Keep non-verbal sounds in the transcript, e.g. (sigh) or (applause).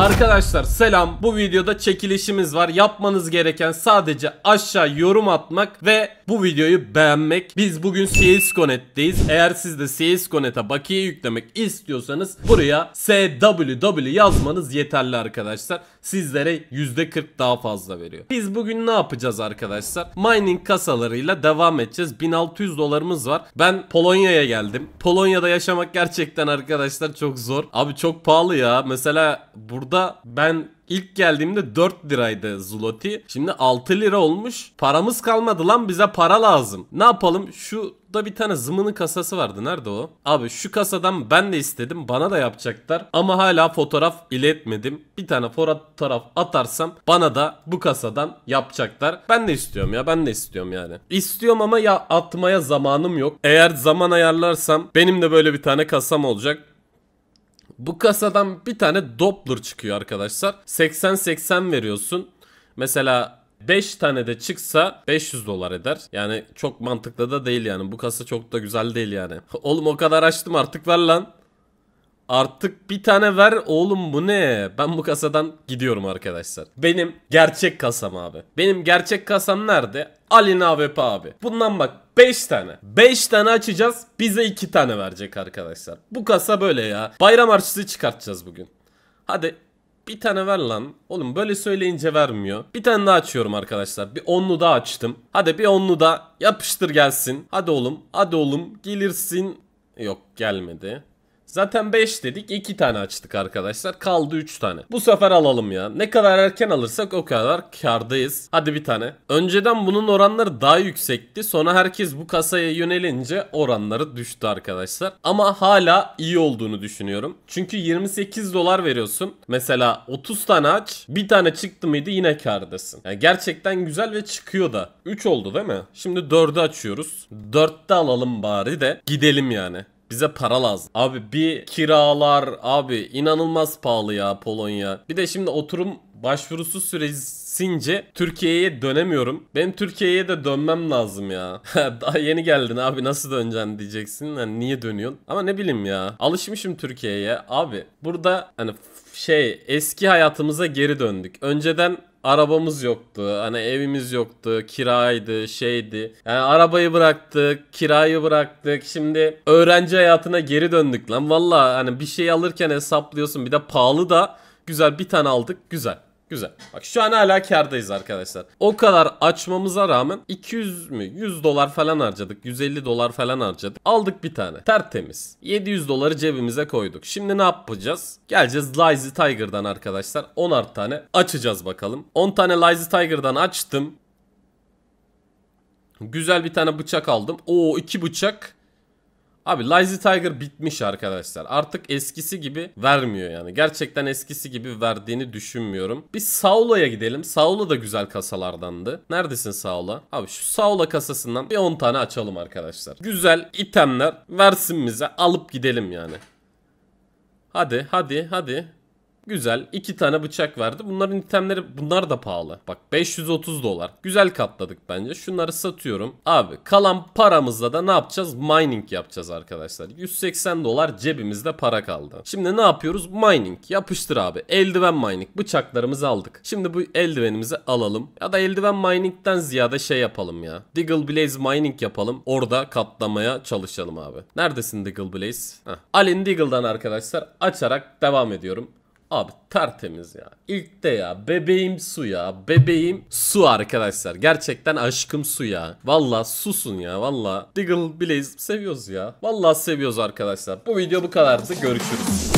Arkadaşlar selam. Bu videoda çekilişimiz var. Yapmanız gereken sadece aşağı yorum atmak ve bu videoyu beğenmek. Biz bugün CSGO.net'teyiz. Eğer siz de CSGO.net'e bakiye yüklemek istiyorsanız buraya SWW yazmanız yeterli arkadaşlar. Sizlere %40 daha fazla veriyor. Biz bugün ne yapacağız arkadaşlar? Mining kasalarıyla devam edeceğiz. 1600 dolarımız var. Ben Polonya'ya geldim. Polonya'da yaşamak gerçekten arkadaşlar çok zor. Abi çok pahalı ya. Mesela burada ben İlk geldiğimde 4 liraydı Zuloti. Şimdi 6 lira olmuş. Paramız kalmadı lan bize para lazım. Ne yapalım? Şu da bir tane zımının kasası vardı. Nerede o? Abi şu kasadan ben de istedim. Bana da yapacaklar. Ama hala fotoğraf iletmedim. Bir tane fotoğraf atarsam bana da bu kasadan yapacaklar. Ben de istiyorum ya. Ben de istiyorum yani. İstiyorum ama ya atmaya zamanım yok. Eğer zaman ayarlarsam benim de böyle bir tane kasam olacak. Bu kasadan bir tane Doppler çıkıyor arkadaşlar. 80-80 veriyorsun. Mesela 5 tane de çıksa 500 dolar eder. Yani çok mantıklı da değil yani. Bu kasa çok da güzel değil yani. (laughs) Oğlum o kadar açtım artık ver lan. Artık bir tane ver oğlum bu ne? Ben bu kasadan gidiyorum arkadaşlar. Benim gerçek kasam abi. Benim gerçek kasam nerede? Alin AWP abi. Bundan bak 5 tane. 5 tane açacağız. Bize 2 tane verecek arkadaşlar. Bu kasa böyle ya. Bayram harçlığı çıkartacağız bugün. Hadi bir tane ver lan. Oğlum böyle söyleyince vermiyor. Bir tane daha açıyorum arkadaşlar. Bir onlu daha açtım. Hadi bir onlu da yapıştır gelsin. Hadi oğlum. Hadi oğlum. Gelirsin. Yok gelmedi. Zaten 5 dedik 2 tane açtık arkadaşlar kaldı 3 tane. Bu sefer alalım ya. Ne kadar erken alırsak o kadar kardayız. Hadi bir tane. Önceden bunun oranları daha yüksekti. Sonra herkes bu kasaya yönelince oranları düştü arkadaşlar. Ama hala iyi olduğunu düşünüyorum. Çünkü 28 dolar veriyorsun. Mesela 30 tane aç bir tane çıktı mıydı yine kardasın. Yani gerçekten güzel ve çıkıyor da. 3 oldu değil mi? Şimdi 4'ü açıyoruz. 4'te alalım bari de gidelim yani. Bize para lazım. Abi bir kiralar abi inanılmaz pahalı ya Polonya. Bir de şimdi oturum başvurusu süresince Türkiye'ye dönemiyorum. ben Türkiye'ye de dönmem lazım ya. (laughs) Daha yeni geldin abi nasıl döneceksin diyeceksin. Hani niye dönüyorsun? Ama ne bileyim ya. Alışmışım Türkiye'ye. Abi burada hani şey eski hayatımıza geri döndük. Önceden arabamız yoktu. Hani evimiz yoktu. Kiraydı, şeydi. Yani arabayı bıraktık, kirayı bıraktık. Şimdi öğrenci hayatına geri döndük lan. Valla hani bir şey alırken hesaplıyorsun. Bir de pahalı da güzel bir tane aldık. Güzel. Güzel. Bak şu an hala kardayız arkadaşlar. O kadar açmamıza rağmen 200 mü 100 dolar falan harcadık. 150 dolar falan harcadık. Aldık bir tane. Tertemiz. 700 doları cebimize koyduk. Şimdi ne yapacağız? Geleceğiz Lazy Tiger'dan arkadaşlar. 10'ar tane açacağız bakalım. 10 tane Lazy Tiger'dan açtım. Güzel bir tane bıçak aldım. Oo iki bıçak. Abi Lazy Tiger bitmiş arkadaşlar. Artık eskisi gibi vermiyor yani. Gerçekten eskisi gibi verdiğini düşünmüyorum. Bir Saula'ya gidelim. Saula da güzel kasalardandı. Neredesin Saula? Abi şu Saula kasasından bir 10 tane açalım arkadaşlar. Güzel itemler versin bize. Alıp gidelim yani. Hadi hadi hadi. Güzel. iki tane bıçak verdi. Bunların itemleri bunlar da pahalı. Bak 530 dolar. Güzel katladık bence. Şunları satıyorum. Abi kalan paramızla da ne yapacağız? Mining yapacağız arkadaşlar. 180 dolar cebimizde para kaldı. Şimdi ne yapıyoruz? Mining. Yapıştır abi. Eldiven mining. Bıçaklarımızı aldık. Şimdi bu eldivenimizi alalım. Ya da eldiven mining'den ziyade şey yapalım ya. Diggle Blaze mining yapalım. Orada katlamaya çalışalım abi. Neredesin Diggle Blaze? Heh. Alin Diggle'dan arkadaşlar açarak devam ediyorum. Abi tertemiz ya. İlk de ya. Bebeğim su ya. Bebeğim su arkadaşlar. Gerçekten aşkım su ya. Valla susun ya. Valla Diggle Blaze seviyoruz ya. Valla seviyoruz arkadaşlar. Bu video bu kadardı. Görüşürüz.